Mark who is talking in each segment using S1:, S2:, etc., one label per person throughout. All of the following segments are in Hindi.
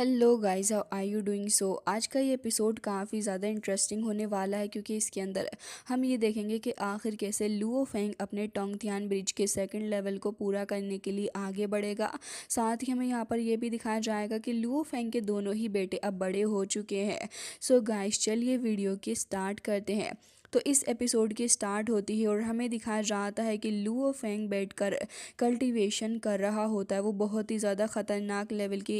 S1: hello guys how are you doing so आज का ये एपिसोड काफ़ी ज़्यादा इंटरेस्टिंग होने वाला है क्योंकि इसके अंदर हम ये देखेंगे कि आखिर कैसे लुओ फेंग अपने टोंगथियान ब्रिज के सेकंड लेवल को पूरा करने के लिए आगे बढ़ेगा साथ ही हमें यहाँ पर यह भी दिखाया जाएगा कि लुओ फेंग के दोनों ही बेटे अब बड़े हो चुके हैं सो गाइज गाइस चलिए वीडियो के स्टार्ट करते हैं तो इस एपिसोड की स्टार्ट होती है और हमें दिखाया जाता है कि लूओ फेंग बैठ कर कल्टिवेशन कर रहा होता है वो बहुत ही ज़्यादा ख़तरनाक लेवल की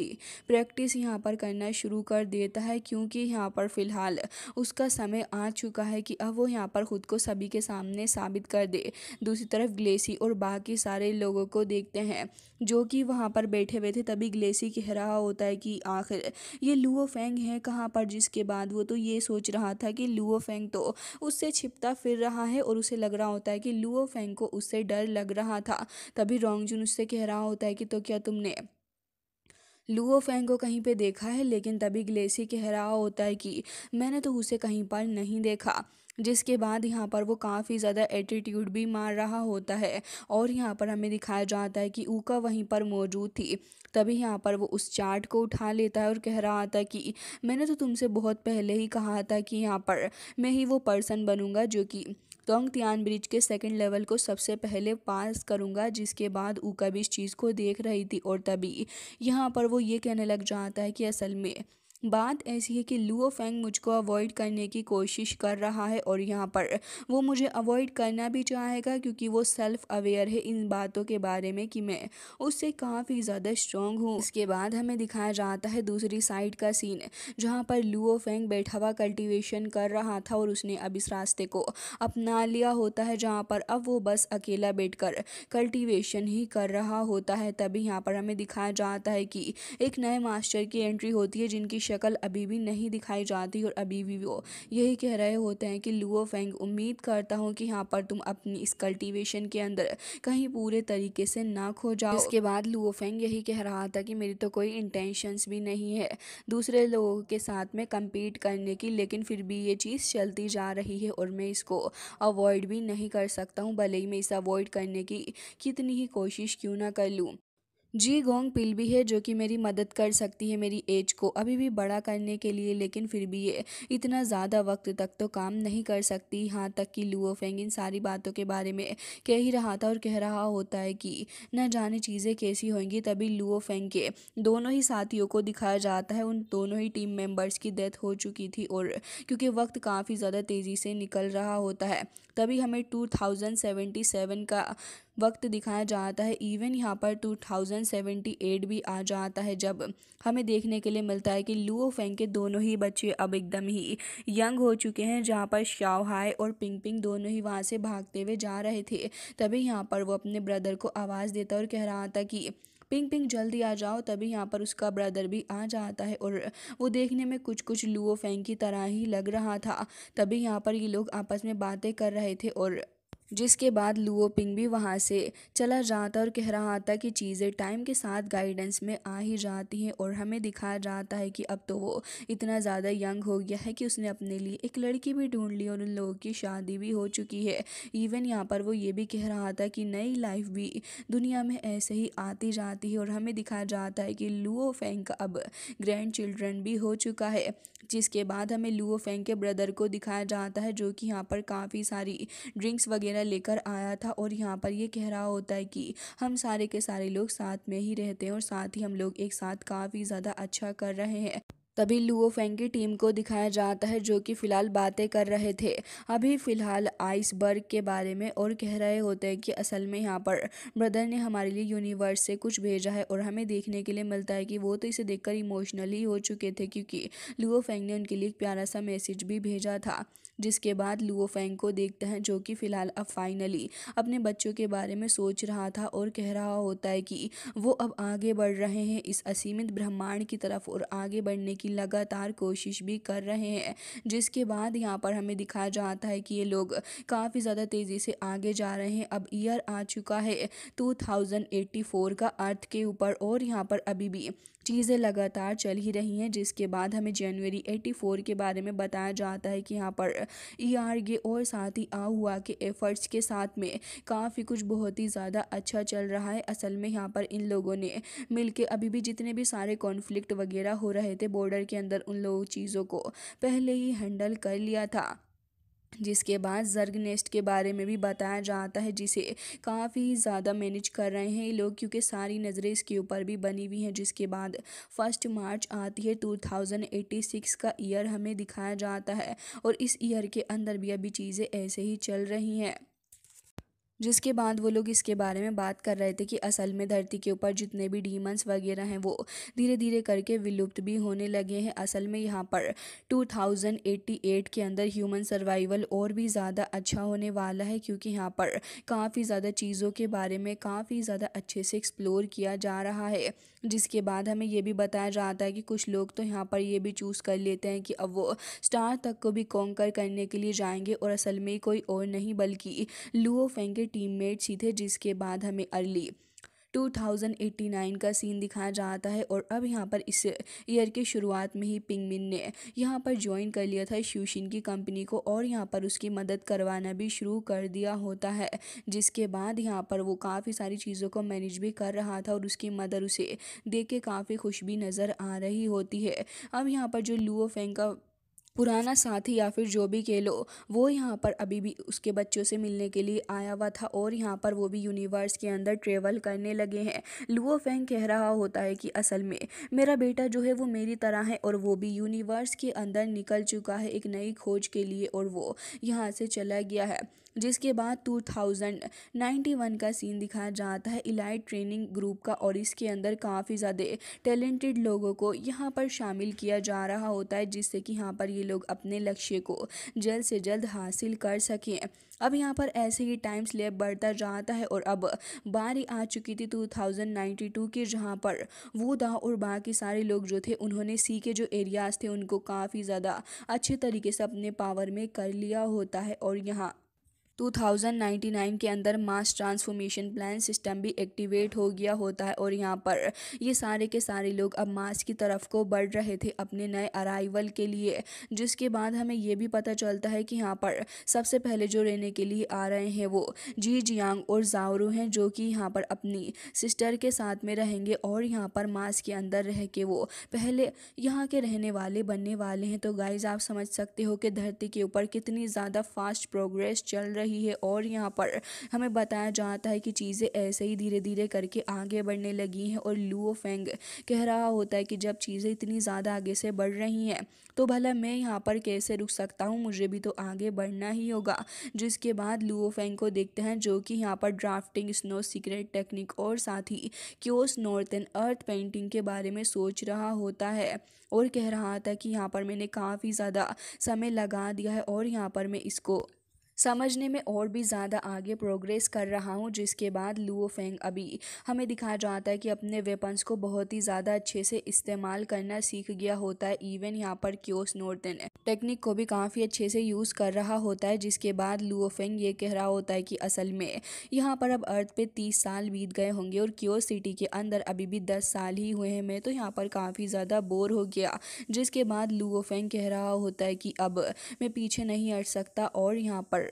S1: प्रैक्टिस यहाँ पर करना शुरू कर देता है क्योंकि यहाँ पर फ़िलहाल उसका समय आ चुका है कि अब वो यहाँ पर ख़ुद को सभी के सामने साबित कर दे दूसरी तरफ ग्लेसी और बाकी सारे लोगों को देखते हैं जो कि वहाँ पर बैठे हुए थे तभी ग्लेसी कह रहा होता है कि आखिर ये लुओ फेंग है कहाँ पर जिसके बाद वो तो ये सोच रहा था कि लुओ फेंग तो उस उससे छिपता फिर रहा है और उसे लग रहा होता है कि लुओ फेंग को उससे डर लग रहा था तभी रोंगजुन उससे कह रहा होता है कि तो क्या तुमने लुओ फेंग को कहीं पे देखा है लेकिन तभी ग्लेसी कह रहा होता है कि मैंने तो उसे कहीं पर नहीं देखा जिसके बाद यहाँ पर वो काफ़ी ज़्यादा एटीट्यूड भी मार रहा होता है और यहाँ पर हमें दिखाया जाता है कि ऊका वहीं पर मौजूद थी तभी यहाँ पर वो उस चार्ट को उठा लेता है और कह रहा था कि मैंने तो तुमसे बहुत पहले ही कहा था कि यहाँ पर मैं ही वो पर्सन बनूँगा जो कि टोंग तियान ब्रिज के सेकंड लेवल को सबसे पहले पास करूँगा जिसके बाद ऊका भी इस चीज़ को देख रही थी और तभी यहाँ पर वो ये कहने लग जाता है कि असल में बात ऐसी है कि लुओ फेंग मुझको अवॉइड करने की कोशिश कर रहा है और यहाँ पर वो मुझे अवॉइड करना भी चाहेगा क्योंकि वो सेल्फ अवेयर है इन बातों के बारे में कि मैं उससे काफ़ी ज़्यादा स्ट्रॉन्ग हूँ इसके बाद हमें दिखाया जाता है दूसरी साइड का सीन जहाँ पर लुओ फेंग बैठा हुआ कल्टिवेशन कर रहा था और उसने अब इस रास्ते को अपना लिया होता है जहाँ पर अब वो बस अकेला कर कल्टिवेशन ही कर रहा होता है तभी यहाँ पर हमें दिखाया जाता है कि एक नए मास्टर की एंट्री होती है जिनकी शक्ल अभी भी नहीं दिखाई जाती और अभी भी वो यही कह रहे होते हैं कि लुओ फेंग उम्मीद करता हूँ कि यहाँ पर तुम अपनी इस कल्टिवेशन के अंदर कहीं पूरे तरीके से ना खो जाओ इसके बाद लुओ फेंग यही कह रहा था कि मेरी तो कोई इंटेंशंस भी नहीं है दूसरे लोगों के साथ में कम्पीट करने की लेकिन फिर भी ये चीज़ चलती जा रही है और मैं इसको अवॉइड भी नहीं कर सकता हूँ भले ही मैं इसे अवॉइड करने की कितनी ही कोशिश क्यों ना कर लूँ जी गोंग पिल भी है जो कि मेरी मदद कर सकती है मेरी एज को अभी भी बड़ा करने के लिए लेकिन फिर भी ये इतना ज़्यादा वक्त तक तो काम नहीं कर सकती यहाँ तक कि लुओ फेंग इन सारी बातों के बारे में कह ही रहा था और कह रहा होता है कि न जाने चीज़ें कैसी होंगी तभी लुओ फेंग के दोनों ही साथियों को दिखाया जाता है उन दोनों ही टीम मेम्बर्स की डेथ हो चुकी थी और क्योंकि वक्त काफ़ी ज़्यादा तेज़ी से निकल रहा होता है तभी हमें 2077 का वक्त दिखाया जाता है इवन यहाँ पर 2078 भी आ जाता है जब हमें देखने के लिए मिलता है कि लुओ फेंग के दोनों ही बच्चे अब एकदम ही यंग हो चुके हैं जहाँ पर शाओहाई और पिंग पिंग दोनों ही वहाँ से भागते हुए जा रहे थे तभी यहाँ पर वो अपने ब्रदर को आवाज़ देता और कह रहा था कि पिंक पिंक जल्दी आ जाओ तभी यहाँ पर उसका ब्रदर भी आ जाता है और वो देखने में कुछ कुछ लुओ फेंग की तरह ही लग रहा था तभी यहाँ पर ये लोग आपस में बातें कर रहे थे और जिसके बाद लुओ पिंग भी वहाँ से चला जाता और कह रहा था कि चीज़ें टाइम के साथ गाइडेंस में आ ही जाती हैं और हमें दिखाया जाता है कि अब तो वो इतना ज़्यादा यंग हो गया है कि उसने अपने लिए एक लड़की भी ढूंढ ली और उन लोगों की शादी भी हो चुकी है इवन यहाँ पर वो ये भी कह रहा था कि नई लाइफ भी दुनिया में ऐसे ही आती जाती है और हमें दिखाया जाता है कि लुओ फेंग का अब ग्रैंड चिल्ड्रन भी हो चुका है जिसके बाद हमें लुओ फेंग के ब्रदर को दिखाया जाता है जो कि यहाँ पर काफ़ी सारी ड्रिंक्स वगैरह वगैरह लेकर आया था और यहाँ पर ये कह रहा होता है कि हम सारे के सारे लोग साथ में ही रहते हैं और साथ ही हम लोग एक साथ काफ़ी ज़्यादा अच्छा कर रहे हैं तभी लुओ फेंग की टीम को दिखाया जाता है जो कि फिलहाल बातें कर रहे थे अभी फिलहाल आइसबर्ग के बारे में और कह रहे होते हैं कि असल में यहाँ पर ब्रदर ने हमारे लिए यूनिवर्स से कुछ भेजा है और हमें देखने के लिए मिलता है कि वो तो इसे देखकर इमोशनली हो चुके थे क्योंकि लुओ फेंग ने उनके लिए एक प्यारा सा मैसेज भी भेजा था जिसके बाद लुओ फेंग को देखते हैं जो कि फिलहाल अब फाइनली अपने बच्चों के बारे में सोच रहा था और कह रहा होता है कि वो अब आगे बढ़ रहे हैं इस असीमित ब्रह्मांड की तरफ और आगे बढ़ने की लगातार कोशिश भी कर रहे हैं जिसके बाद यहाँ पर हमें दिखाया जाता है कि ये लोग काफ़ी ज़्यादा तेज़ी से आगे जा रहे हैं अब ईयर आ चुका है टू का अर्थ के ऊपर और यहाँ पर अभी भी चीज़ें लगातार चल ही रही हैं जिसके बाद हमें जनवरी 84 के बारे में बताया जाता है कि यहाँ पर ई आर गे और साथ ही आ हुआ के एफर्ट्स के साथ में काफ़ी कुछ बहुत ही ज़्यादा अच्छा चल रहा है असल में यहाँ पर इन लोगों ने मिल अभी भी जितने भी सारे कॉन्फ्लिक्ट वगैरह हो रहे थे बॉर्डर के अंदर उन लोगों चीज़ों को पहले ही हैंडल कर लिया था जिसके बाद ज़र्ग नेस्ट के बारे में भी बताया जाता है जिसे काफ़ी ज़्यादा मैनेज कर रहे हैं ये लोग क्योंकि सारी नज़रें इसके ऊपर भी बनी हुई हैं जिसके बाद फर्स्ट मार्च आती है 2086 का ईयर हमें दिखाया जाता है और इस ईयर के अंदर भी अभी चीज़ें ऐसे ही चल रही हैं जिसके बाद वो लोग इसके बारे में बात कर रहे थे कि असल में धरती के ऊपर जितने भी डीमंस वगैरह हैं वो धीरे धीरे करके विलुप्त भी होने लगे हैं असल में यहाँ पर 2088 के अंदर ह्यूमन सर्वाइवल और भी ज़्यादा अच्छा होने वाला है क्योंकि यहाँ पर काफ़ी ज़्यादा चीज़ों के बारे में काफ़ी ज़्यादा अच्छे से एक्सप्लोर किया जा रहा है जिसके बाद हमें यह भी बताया जाता है कि कुछ लोग तो यहाँ पर ये भी चूज़ कर लेते हैं कि अब वो स्टार तक को भी कॉन्कर करने के लिए जाएंगे और असल में कोई और नहीं बल्कि लुओ फेंग के टीममेट्स ही थे जिसके बाद हमें अर्ली 2089 का सीन दिखाया जाता है और अब यहाँ पर इस ईयर की शुरुआत में ही पिंगमिन ने यहाँ पर ज्वाइन कर लिया था शूशिन की कंपनी को और यहाँ पर उसकी मदद करवाना भी शुरू कर दिया होता है जिसके बाद यहाँ पर वो काफ़ी सारी चीज़ों को मैनेज भी कर रहा था और उसकी मदर उसे देख के काफ़ी खुश भी नज़र आ रही होती है अब यहाँ पर जो लुओ फेंग का पुराना साथी या फिर जो भी कह लो वो यहाँ पर अभी भी उसके बच्चों से मिलने के लिए आया हुआ था और यहाँ पर वो भी यूनिवर्स के अंदर ट्रेवल करने लगे हैं लुओ फेंग कह रहा होता है कि असल में मेरा बेटा जो है वो मेरी तरह है और वो भी यूनिवर्स के अंदर निकल चुका है एक नई खोज के लिए और वो यहाँ से चला गया है जिसके बाद 2091 का सीन दिखाया जाता है इलाइट ट्रेनिंग ग्रुप का और इसके अंदर काफ़ी ज़्यादा टैलेंटेड लोगों को यहाँ पर शामिल किया जा रहा होता है जिससे कि यहाँ पर ये लोग अपने लक्ष्य को जल्द से जल्द हासिल कर सकें अब यहाँ पर ऐसे ही टाइम स्लेब बढ़ता जाता है और अब बारी आ चुकी थी 2092 की जहाँ पर वो दा और बाकी सारे लोग जो थे उन्होंने सी के जो एरियाज़ थे उनको काफ़ी ज़्यादा अच्छे तरीके से अपने पावर में कर लिया होता है और यहाँ 2099 के अंदर मास ट्रांसफॉर्मेशन प्लान सिस्टम भी एक्टिवेट हो गया होता है और यहाँ पर ये सारे के सारे लोग अब मास की तरफ को बढ़ रहे थे अपने नए अराइवल के लिए जिसके बाद हमें ये भी पता चलता है कि यहाँ पर सबसे पहले जो रहने के लिए आ रहे हैं वो जी जियांग और जावरू हैं जो कि यहाँ पर अपनी सिस्टर के साथ में रहेंगे और यहाँ पर मास के अंदर रह के वो पहले यहाँ के रहने वाले बनने वाले हैं तो गाइज आप समझ सकते हो कि धरती के ऊपर कितनी ज़्यादा फास्ट प्रोग्रेस चल रही रही है और यहाँ पर हमें बताया जाता है कि चीज़ें ऐसे ही धीरे धीरे करके आगे बढ़ने लगी हैं और लुओ फेंग कह रहा होता है कि जब चीज़ें इतनी ज़्यादा आगे से बढ़ रही हैं तो भला मैं यहाँ पर कैसे रुक सकता हूँ मुझे भी तो आगे बढ़ना ही होगा जिसके बाद लुओ फेंग को देखते हैं जो कि यहाँ पर ड्राफ्टिंग स्नो सीक्रेट टेक्निक और साथ ही क्योस नॉर्थन अर्थ पेंटिंग के बारे में सोच रहा होता है और कह रहा था कि यहाँ पर मैंने काफ़ी ज़्यादा समय लगा दिया है और यहाँ पर मैं इसको समझने में और भी ज़्यादा आगे प्रोग्रेस कर रहा हूँ जिसके बाद लुओ फेंग अभी हमें दिखाया जाता है कि अपने वेपन्स को बहुत ही ज़्यादा अच्छे से इस्तेमाल करना सीख गया होता है इवन यहाँ पर क्योस नोटन टेक्निक को भी काफ़ी अच्छे से यूज़ कर रहा होता है जिसके बाद लुओ फेंग ये कह रहा होता है कि असल में यहाँ पर अब अर्थ पे तीस साल बीत गए होंगे और क्योस सिटी के अंदर अभी भी दस साल ही हुए हैं मैं तो यहाँ पर काफ़ी ज़्यादा बोर हो गया जिसके बाद लुओ फेंग कह रहा होता है कि अब मैं पीछे नहीं हट सकता और यहाँ पर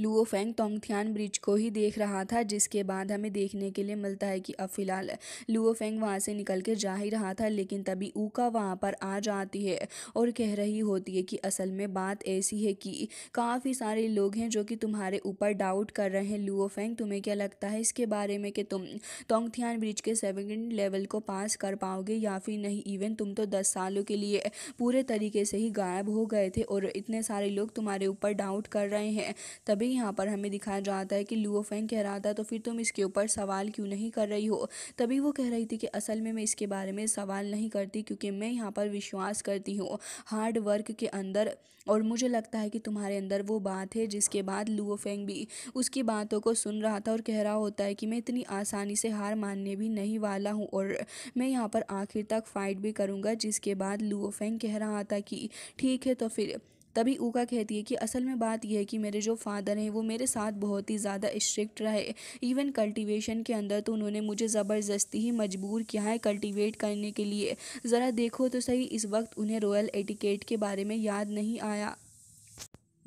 S1: लुओफेंग तोंगथियान ब्रिज को ही देख रहा था जिसके बाद हमें देखने के लिए मिलता है कि अब फिलहाल लुओफेंग वहाँ से निकल के जा ही रहा था लेकिन तभी ऊका वहाँ पर आ जाती है और कह रही होती है कि असल में बात ऐसी है कि काफ़ी सारे लोग हैं जो कि तुम्हारे ऊपर डाउट कर रहे हैं लुओफेंग तुम्हें क्या लगता है इसके बारे में कि तुम तोंगथियान ब्रिज के सेकेंड लेवल को पास कर पाओगे या फिर नहीं इवन तुम तो दस सालों के लिए पूरे तरीके से ही गायब हो गए थे और इतने सारे लोग तुम्हारे ऊपर डाउट कर रहे हैं तभी ही यहाँ पर हमें दिखाया जाता है कि लुओफेंग कह रहा था तो फिर तुम इसके ऊपर सवाल क्यों नहीं कर रही हो तभी वो कह रही थी कि असल में मैं इसके बारे में सवाल नहीं करती क्योंकि मैं यहाँ पर विश्वास करती हूँ हार्ड वर्क के अंदर और मुझे लगता है कि तुम्हारे अंदर वो बात है जिसके बाद लुओफेंग भी उसकी बातों को सुन रहा था और कह रहा होता है कि मैं इतनी आसानी से हार मानने भी नहीं वाला हूँ और मैं यहाँ पर आखिर तक फ़ाइट भी करूँगा जिसके बाद लुओफेंग कह रहा था कि ठीक है तो फिर तभी ऊका कहती है कि असल में बात यह है कि मेरे जो फादर हैं वो मेरे साथ बहुत ही ज़्यादा स्ट्रिक्ट रहे इवन कल्टीवेशन के अंदर तो उन्होंने मुझे ज़बरदस्ती ही मजबूर किया है कल्टीवेट करने के लिए ज़रा देखो तो सही इस वक्त उन्हें रॉयल एटिकेट के बारे में याद नहीं आया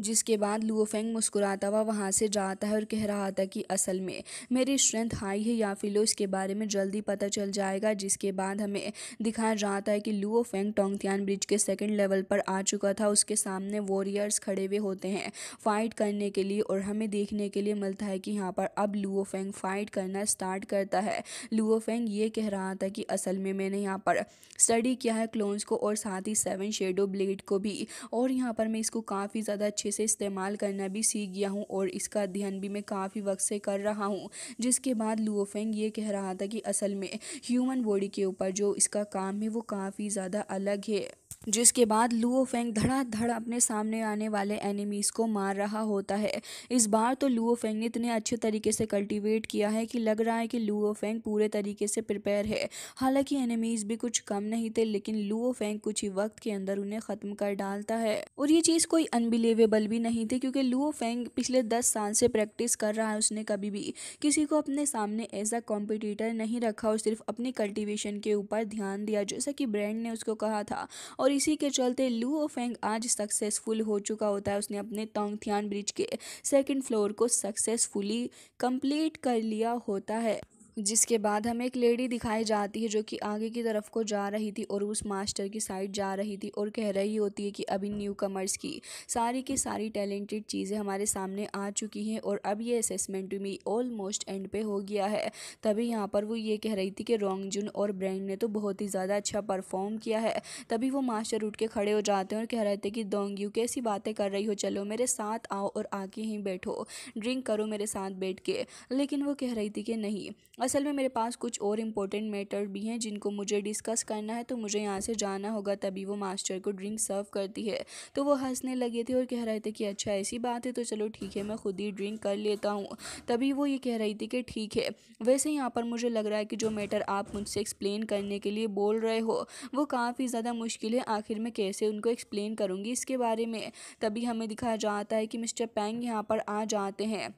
S1: जिसके बाद लुओफेंग मुस्कुराता हुआ वहाँ से जाता है और कह रहा था कि असल में मेरी स्ट्रेंथ हाई है या फिलो इसके बारे में जल्दी पता चल जाएगा जिसके बाद हमें दिखाया जाता है कि लुओफेंग टोंगथियान ब्रिज के सेकेंड लेवल पर आ चुका था उसके सामने वॉरियर्स खड़े हुए होते हैं फाइट करने के लिए और हमें देखने के लिए मिलता है कि यहाँ पर अब लुओफेंग फाइट करना स्टार्ट करता है लुओफेंग ये कह रहा था कि असल में मैंने यहाँ पर स्टडी किया है क्लोन्स को और साथ ही सेवन शेडो ब्लेड को भी और यहाँ पर मैं इसको काफ़ी ज़्यादा अच्छे से इस्तेमाल करना भी सीख गया हूँ और इसका अध्ययन भी मैं काफ़ी वक्त से कर रहा हूँ जिसके बाद लुओफेंग ये कह रहा था कि असल में ह्यूमन बॉडी के ऊपर जो इसका काम है वो काफ़ी ज़्यादा अलग है जिसके बाद लुओ फेंग धड़ाधड़ अपने सामने आने वाले एनिमीज़ को मार रहा होता है इस बार तो लुओ फेंग ने इतने अच्छे तरीके से कल्टीवेट किया है कि लग रहा है कि लुओ फेंग पूरे तरीके से प्रिपेयर है हालांकि एनिमीज़ भी कुछ कम नहीं थे लेकिन लुओ फेंग कुछ ही वक्त के अंदर उन्हें ख़त्म कर डालता है और ये चीज़ कोई अनबिलीवेबल भी नहीं थी क्योंकि लुओ फेंग पिछले दस साल से प्रैक्टिस कर रहा है उसने कभी भी किसी को अपने सामने एज अ कॉम्पिटिटर नहीं रखा और सिर्फ अपनी कल्टिवेशन के ऊपर ध्यान दिया जैसा कि ब्रांड ने उसको कहा था और और इसी के चलते लू फेंग आज सक्सेसफुल हो चुका होता है उसने अपने तोंगथियान ब्रिज के सेकंड फ्लोर को सक्सेसफुली कंप्लीट कर लिया होता है जिसके बाद हमें एक लेडी दिखाई जाती है जो कि आगे की तरफ को जा रही थी और उस मास्टर की साइड जा रही थी और कह रही होती है कि अभी न्यू कमर्स की सारी की सारी टैलेंटेड चीज़ें हमारे सामने आ चुकी हैं और अब ये असेसमेंट भी ऑलमोस्ट एंड पे हो गया है तभी यहाँ पर वो ये कह रही थी कि रोंग जुन और ब्रैंड ने तो बहुत ही ज़्यादा अच्छा परफॉर्म किया है तभी वो मास्टर उठ के खड़े हो जाते हैं और कह रहे थे कि दोंग यू कैसी बातें कर रही हो चलो मेरे साथ आओ और आके ही बैठो ड्रिंक करो मेरे साथ बैठ के लेकिन वो कह रही थी कि नहीं असल में मेरे पास कुछ और इम्पोर्टेंट मैटर भी हैं जिनको मुझे डिस्कस करना है तो मुझे यहाँ से जाना होगा तभी वो मास्टर को ड्रिंक सर्व करती है तो वो हंसने लगे थे और कह रहे थे कि अच्छा ऐसी बात है तो चलो ठीक है मैं खुद ही ड्रिंक कर लेता हूँ तभी वो ये कह रही थी कि ठीक है वैसे यहाँ पर मुझे लग रहा है कि जो मैटर आप मुझसे एक्सप्लेन करने के लिए बोल रहे हो वो काफ़ी ज़्यादा मुश्किल है आखिर मैं कैसे उनको एक्सप्लेन करूँगी इसके बारे में तभी हमें दिखाया जाता है कि मिस्टर पैंग यहाँ पर आ जाते हैं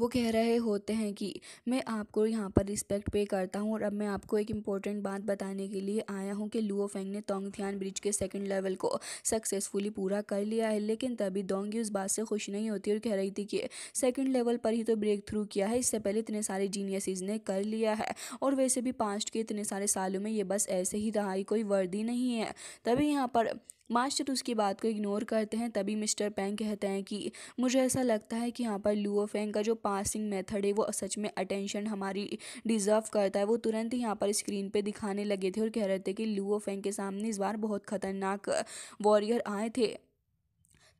S1: वो कह रहे होते हैं कि मैं आपको यहाँ पर रिस्पेक्ट पे करता हूँ और अब मैं आपको एक इम्पॉर्टेंट बात बताने के लिए आया हूँ कि लुओ फेंग ने तोंगथियान ब्रिज के सेकंड लेवल को सक्सेसफुली पूरा कर लिया है लेकिन तभी दोंगी उस बात से खुश नहीं होती और कह रही थी कि सेकेंड लेवल पर ही तो ब्रेक थ्रू किया है इससे पहले इतने सारे जीनियस ने कर लिया है और वैसे भी पास्ट के इतने सारे सालों में ये बस ऐसे ही रहा कोई वर्दी नहीं है तभी यहाँ पर मास्टर उसकी बात को इग्नोर करते हैं तभी मिस्टर पेंग कहते हैं कि मुझे ऐसा लगता है कि यहाँ पर लुओ फेंग का जो पासिंग मेथड है वो सच में अटेंशन हमारी डिज़र्व करता है वो तुरंत ही यहाँ पर स्क्रीन पर दिखाने लगे थे और कह रहे थे कि लुओ फेंग के सामने इस बार बहुत खतरनाक वॉरियर आए थे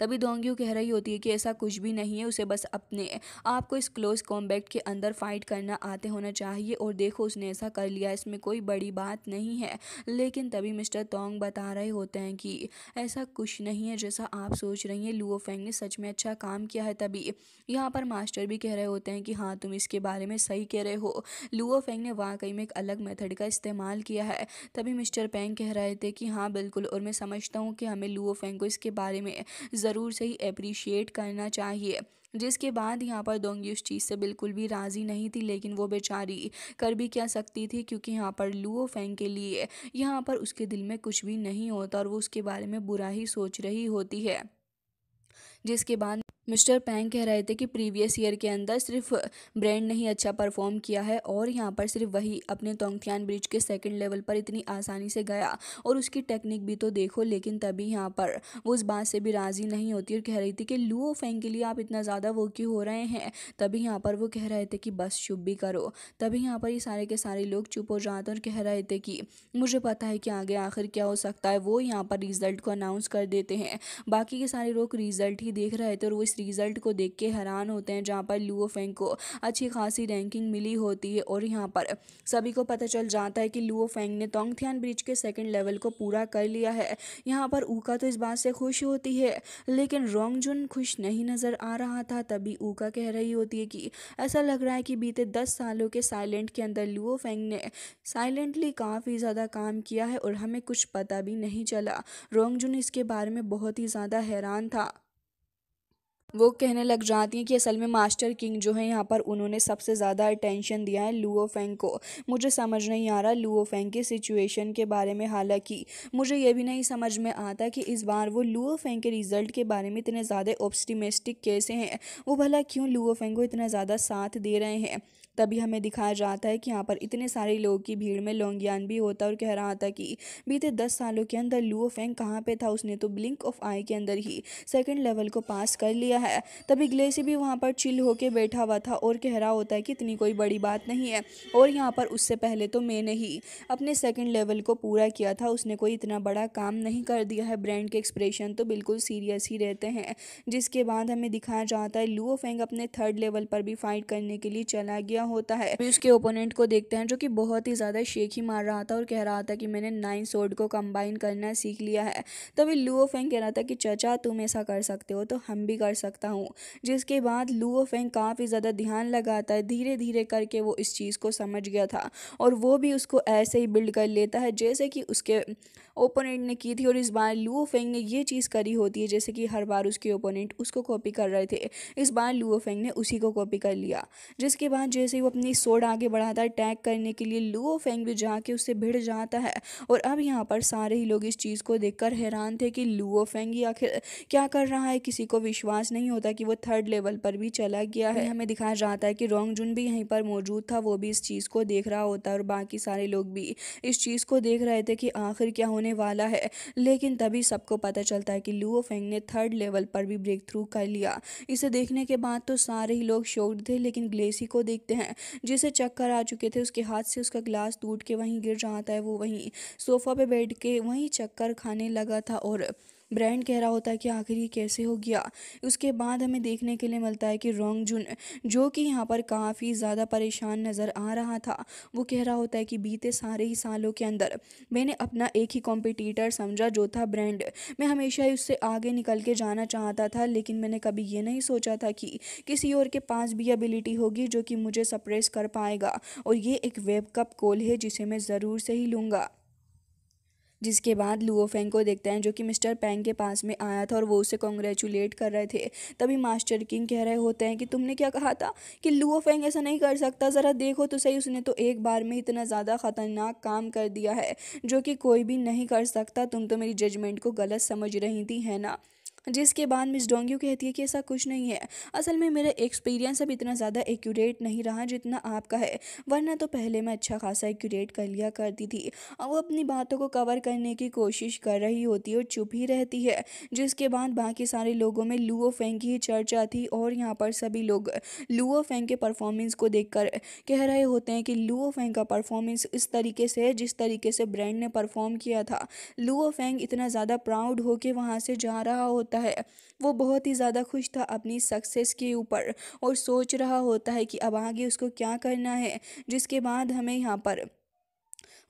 S1: तभी दोंग्यू कह रही होती है कि ऐसा कुछ भी नहीं है उसे बस अपने आपको इस क्लोज कॉम्बैक्ट के अंदर फाइट करना आते होना चाहिए और देखो उसने ऐसा कर लिया इसमें कोई बड़ी बात नहीं है लेकिन तभी मिस्टर तोंग बता रहे होते हैं कि ऐसा कुछ नहीं है जैसा आप सोच रही हैं लुओ फेंग ने सच में अच्छा काम किया है तभी यहाँ पर मास्टर भी कह रहे होते हैं कि हाँ तुम इसके बारे में सही कह रहे हो लुओ फेंग ने वाकई में एक अलग मेथड का इस्तेमाल किया है तभी मिस्टर पेंग कह रहे थे कि हाँ बिल्कुल और मैं समझता हूँ कि हमें लुओ फेंग को इसके बारे में ज़रूर ही अप्रिशिएट करना चाहिए जिसके बाद यहाँ पर दोंगी उस चीज़ से बिल्कुल भी राज़ी नहीं थी लेकिन वो बेचारी कर भी क्या सकती थी क्योंकि यहाँ पर लुओ फेंग के लिए यहाँ पर उसके दिल में कुछ भी नहीं होता और वो उसके बारे में बुरा ही सोच रही होती है जिसके बाद मिस्टर पैंग कह रहे थे कि प्रीवियस ईयर के अंदर सिर्फ ब्रांड ने ही अच्छा परफॉर्म किया है और यहाँ पर सिर्फ वही अपने तोंगथियान ब्रिज के सेकंड लेवल पर इतनी आसानी से गया और उसकी टेक्निक भी तो देखो लेकिन तभी यहाँ पर वो उस बात से भी राज़ी नहीं होती और कह रही थी कि ओ फैंग के लिए आप इतना ज़्यादा वो क्यों हो रहे हैं तभी यहाँ पर वो कह रहे थे कि बस चुप भी करो तभी यहाँ पर ये सारे के सारे लोग चुप हो जाते और कह रहे थे कि मुझे पता है कि आगे आखिर क्या हो सकता है वो यहाँ पर रिजल्ट को अनाउंस कर देते हैं बाकी के सारे लोग रिजल्ट ही देख रहे थे और वो इस रिज़ल्ट को देख के हैरान होते हैं जहाँ पर लुओ फेंग को अच्छी खासी रैंकिंग मिली होती है और यहाँ पर सभी को पता चल जाता है कि लुओ फेंग ने तोंगथियान ब्रिज के सेकेंड लेवल को पूरा कर लिया है यहाँ पर ऊका तो इस बात से खुश होती है लेकिन रोंगजुन खुश नहीं नज़र आ रहा था तभी ऊका कह रही होती है कि ऐसा लग रहा है कि बीते दस सालों के साइलेंट के अंदर लुओ फेंग ने साइलेंटली काफ़ी ज़्यादा काम किया है और हमें कुछ पता भी नहीं चला रोंगजुन इसके बारे में बहुत ही ज़्यादा हैरान था वो कहने लग जाती हैं कि असल में मास्टर किंग जो है यहाँ पर उन्होंने सबसे ज़्यादा अटेंशन दिया है लुओ फेंग को मुझे समझ नहीं आ रहा लुओ फेंग के सिचुएशन के बारे में हालांकि मुझे ये भी नहीं समझ में आता कि इस बार वो लुओ फेंग के रिज़ल्ट के बारे में इतने ज़्यादा ऑप्टिमिस्टिक कैसे हैं वो भला क्यों लुओ फेंग को इतना ज़्यादा साथ दे रहे हैं तभी हमें दिखाया जाता है कि यहाँ पर इतने सारे लोगों की भीड़ में लोंगयान भी होता और कह रहा था कि बीते दस सालों के अंदर लुओ फेंग कहाँ पर था उसने तो ब्लिंक ऑफ आई के अंदर ही सेकेंड लेवल को पास कर लिया है तभी ग्लेसी भी वहाँ पर चिल होकर बैठा हुआ था और कह रहा होता है कि इतनी कोई बड़ी बात नहीं है और यहाँ पर उससे पहले तो मैंने ही अपने सेकेंड लेवल को पूरा किया था उसने कोई इतना बड़ा काम नहीं कर दिया है ब्रांड के एक्सप्रेशन तो बिल्कुल सीरियस ही रहते हैं जिसके बाद हमें दिखाया जाता है लुओ फेंग अपने थर्ड लेवल पर भी फाइट करने के लिए चला गया होता है फिर उसके ओपोनेंट को देखते हैं जो कि बहुत ही ज़्यादा शेख ही मार रहा था और कह रहा था कि मैंने नाइन सोड को कंबाइन करना सीख लिया है तभी लूओ फेंग कह रहा था कि चचा तुम ऐसा कर सकते हो तो हम भी कर सकता हूँ जिसके बाद लूओ फेंग काफ़ी ज़्यादा ध्यान लगाता है धीरे धीरे करके वो इस चीज़ को समझ गया था और वो भी उसको ऐसे ही बिल्ड कर लेता है जैसे कि उसके ओपोनेंट ने की थी और इस बार लुओ फेंग ने ये चीज़ करी होती है जैसे कि हर बार उसके ओपोनेंट उसको कॉपी कर रहे थे इस बार लुओ फेंग ने उसी को कॉपी कर लिया जिसके बाद जैसे ही वो अपनी सोड आगे बढ़ाता है टैग करने के लिए लुओ फेंग भी जाके उससे भिड़ जाता है और अब यहाँ पर सारे ही लोग इस चीज़ को कर हैरान थे कि लुओ फेंग ही आखिर क्या कर रहा है किसी को विश्वास नहीं होता कि वो थर्ड लेवल पर भी चला गया है हमें दिखाया जाता है कि रोंग जुन भी यहीं पर मौजूद था वो भी इस चीज़ को देख रहा होता है और बाकी सारे लोग भी इस चीज़ को देख रहे थे कि आखिर क्या होने वाला है लेकिन तभी सबको पता चलता है कि लुओ फेंग ने थर्ड लेवल पर भी ब्रेक थ्रू कर लिया इसे देखने के बाद तो सारे ही लोग शोक थे लेकिन ग्लेसी को देखते हैं जिसे चक्कर आ चुके थे उसके हाथ से उसका ग्लास टूट के वहीं गिर जाता है वो वहीं सोफ़ा पे बैठ के वहीं चक्कर खाने लगा था और ब्रांड कह रहा होता है कि आखिर ये कैसे हो गया उसके बाद हमें देखने के लिए मिलता है कि रोंग जुन जो कि यहाँ पर काफ़ी ज़्यादा परेशान नज़र आ रहा था वो कह रहा होता है कि बीते सारे ही सालों के अंदर मैंने अपना एक ही कॉम्पिटिटर समझा जो था ब्रांड मैं हमेशा ही उससे आगे निकल के जाना चाहता था लेकिन मैंने कभी ये नहीं सोचा था कि किसी और के पास भी एबिलिटी होगी जो कि मुझे सप्रेस कर पाएगा और ये एक वेब कप कॉल है जिसे मैं ज़रूर से ही लूँगा जिसके बाद लुओ फेंग को देखते हैं जो कि मिस्टर पैंग के पास में आया था और वो उसे कॉन्ग्रेचुलेट कर रहे थे तभी मास्टर किंग कह रहे होते हैं कि तुमने क्या कहा था कि लुओ फेंग ऐसा नहीं कर सकता ज़रा देखो तो सही उसने तो एक बार में इतना ज़्यादा ख़तरनाक काम कर दिया है जो कि कोई भी नहीं कर सकता तुम तो मेरी जजमेंट को गलत समझ रही थी है ना जिसके बाद मिस डोंग्यू कहती है कि ऐसा कुछ नहीं है असल में मेरा एक्सपीरियंस अब इतना ज़्यादा एक्यूरेट नहीं रहा जितना आपका है वरना तो पहले मैं अच्छा खासा एक्यूरेट कर लिया करती थी और वो अपनी बातों को कवर करने की कोशिश कर रही होती है और चुप ही रहती है जिसके बाद बाकी सारे लोगों में लूओ फेंग की चर्चा थी और यहाँ पर सभी लोग लूओ फेंग के परफॉर्मेंस को कर कह रहे होते हैं कि लुओ फेंग का परफॉर्मेंस इस तरीके से है जिस तरीके से ब्रांड ने परफॉर्म किया था लुओ फेंग इतना ज़्यादा प्राउड होकर वहाँ से जा रहा होता होता है वो बहुत ही ज़्यादा खुश था अपनी सक्सेस के ऊपर और सोच रहा होता है कि अब आगे उसको क्या करना है जिसके बाद हमें यहाँ पर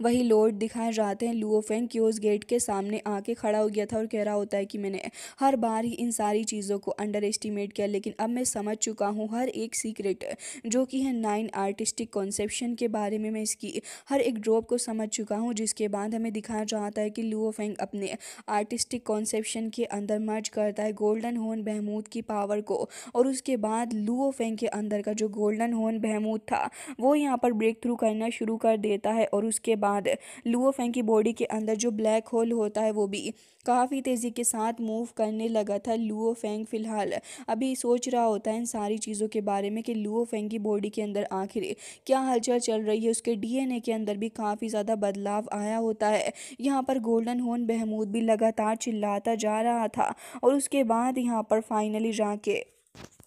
S1: वही लॉर्ड दिखाए जाते हैं लुओफेन उस गेट के सामने आके खड़ा हो गया था और कह रहा होता है कि मैंने हर बार ही इन सारी चीज़ों को अंडर एस्टिमेट किया लेकिन अब मैं समझ चुका हूँ हर एक सीक्रेट जो कि है नाइन आर्टिस्टिक कॉन्सेप्शन के बारे में मैं इसकी हर एक ड्रॉप को समझ चुका हूँ जिसके बाद हमें दिखाया जाता है कि लुओफेंग अपने आर्टिस्टिक कॉन्सेप्शन के अंदर मर्ज करता है गोल्डन होन बहमूद की पावर को और उसके बाद लुओफेंग के अंदर का जो गोल्डन होन बहमूद था वो यहाँ पर ब्रेक थ्रू करना शुरू कर देता है और उसके बाद बाद लुओफेंग की बॉडी के अंदर जो ब्लैक होल होता है वो भी काफ़ी तेज़ी के साथ मूव करने लगा था लुओफेंग फ़िलहाल अभी सोच रहा होता है इन सारी चीज़ों के बारे में कि लुओफेंग की बॉडी के अंदर आखिर क्या हलचल चल रही है उसके डी के अंदर भी काफ़ी ज़्यादा बदलाव आया होता है यहाँ पर गोल्डन होन बहमूद भी लगातार चिल्लाता जा रहा था और उसके बाद यहाँ पर फाइनली जाके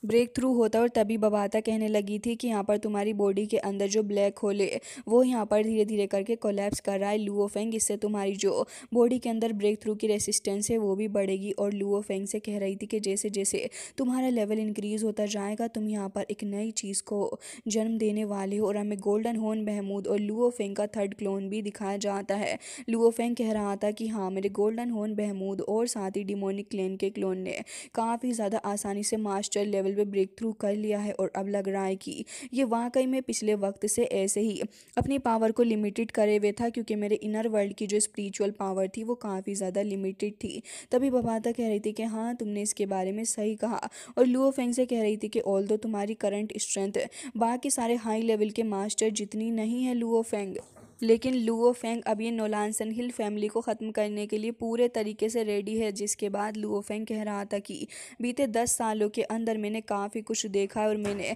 S1: ब्रेक थ्रू होता और तभी बबाता कहने लगी थी कि यहाँ पर तुम्हारी बॉडी के अंदर जो ब्लैक होल है वो यहाँ पर धीरे धीरे करके कोलेप्स कर रहा है लुओफेंग फेंग इससे तुम्हारी जो बॉडी के अंदर ब्रेक थ्रू की रेसिस्टेंस है वो भी बढ़ेगी और लुओफेंग फेंग से कह रही थी कि जैसे जैसे तुम्हारा लेवल इंक्रीज़ होता जाएगा तुम यहाँ पर एक नई चीज़ को जन्म देने वाले हो और हमें गोल्डन होन महमूद और लुओफेंग फेंग का थर्ड क्लोन भी दिखाया जाता है लुओफेंग फेंग कह रहा था कि हाँ मेरे गोल्डन होन महमूद और साथ ही डिमोनिक क्लेन के क्लोन ने काफ़ी ज़्यादा आसानी से मास्टर लेवल लेवल पे ब्रेक थ्रू कर लिया है और अब लग रहा है कि ये वाकई में पिछले वक्त से ऐसे ही अपनी पावर को लिमिटेड करे हुए था क्योंकि मेरे इनर वर्ल्ड की जो स्परिचुअल पावर थी वो काफ़ी ज़्यादा लिमिटेड थी तभी बबाता कह रही थी कि हाँ तुमने इसके बारे में सही कहा और लुओ फेंग से कह रही थी कि ऑल दो तुम्हारी करंट स्ट्रेंथ बाकी सारे हाई लेवल के मास्टर जितनी नहीं है लुओ फेंग लेकिन लुओ फेंग अब ये नोलानसन हिल फैमिली को ख़त्म करने के लिए पूरे तरीके से रेडी है जिसके बाद लुओ फेंग कह रहा था कि बीते दस सालों के अंदर मैंने काफ़ी कुछ देखा और मैंने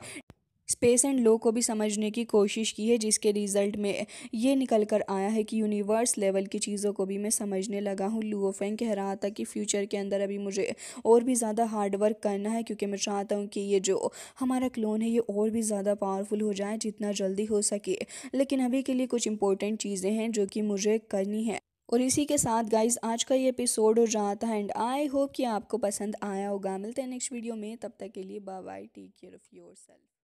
S1: स्पेस एंड लो को भी समझने की कोशिश की है जिसके रिज़ल्ट में ये निकल कर आया है कि यूनिवर्स लेवल की चीज़ों को भी मैं समझने लगा हूँ लुओ कह रहा था कि फ्यूचर के अंदर अभी मुझे और भी ज़्यादा हार्ड वर्क करना है क्योंकि मैं चाहता हूँ कि ये जो हमारा क्लोन है ये और भी ज़्यादा पावरफुल हो जाए जितना जल्दी हो सके लेकिन अभी के लिए कुछ इंपॉर्टेंट चीज़ें हैं जो कि मुझे करनी है और इसी के साथ गाइज आज का ये एपिसोड हो जाता है एंड आई होप कि आपको पसंद आया होगा मिलते हैं नेक्स्ट वीडियो में तब तक के लिए bye bye take care of your self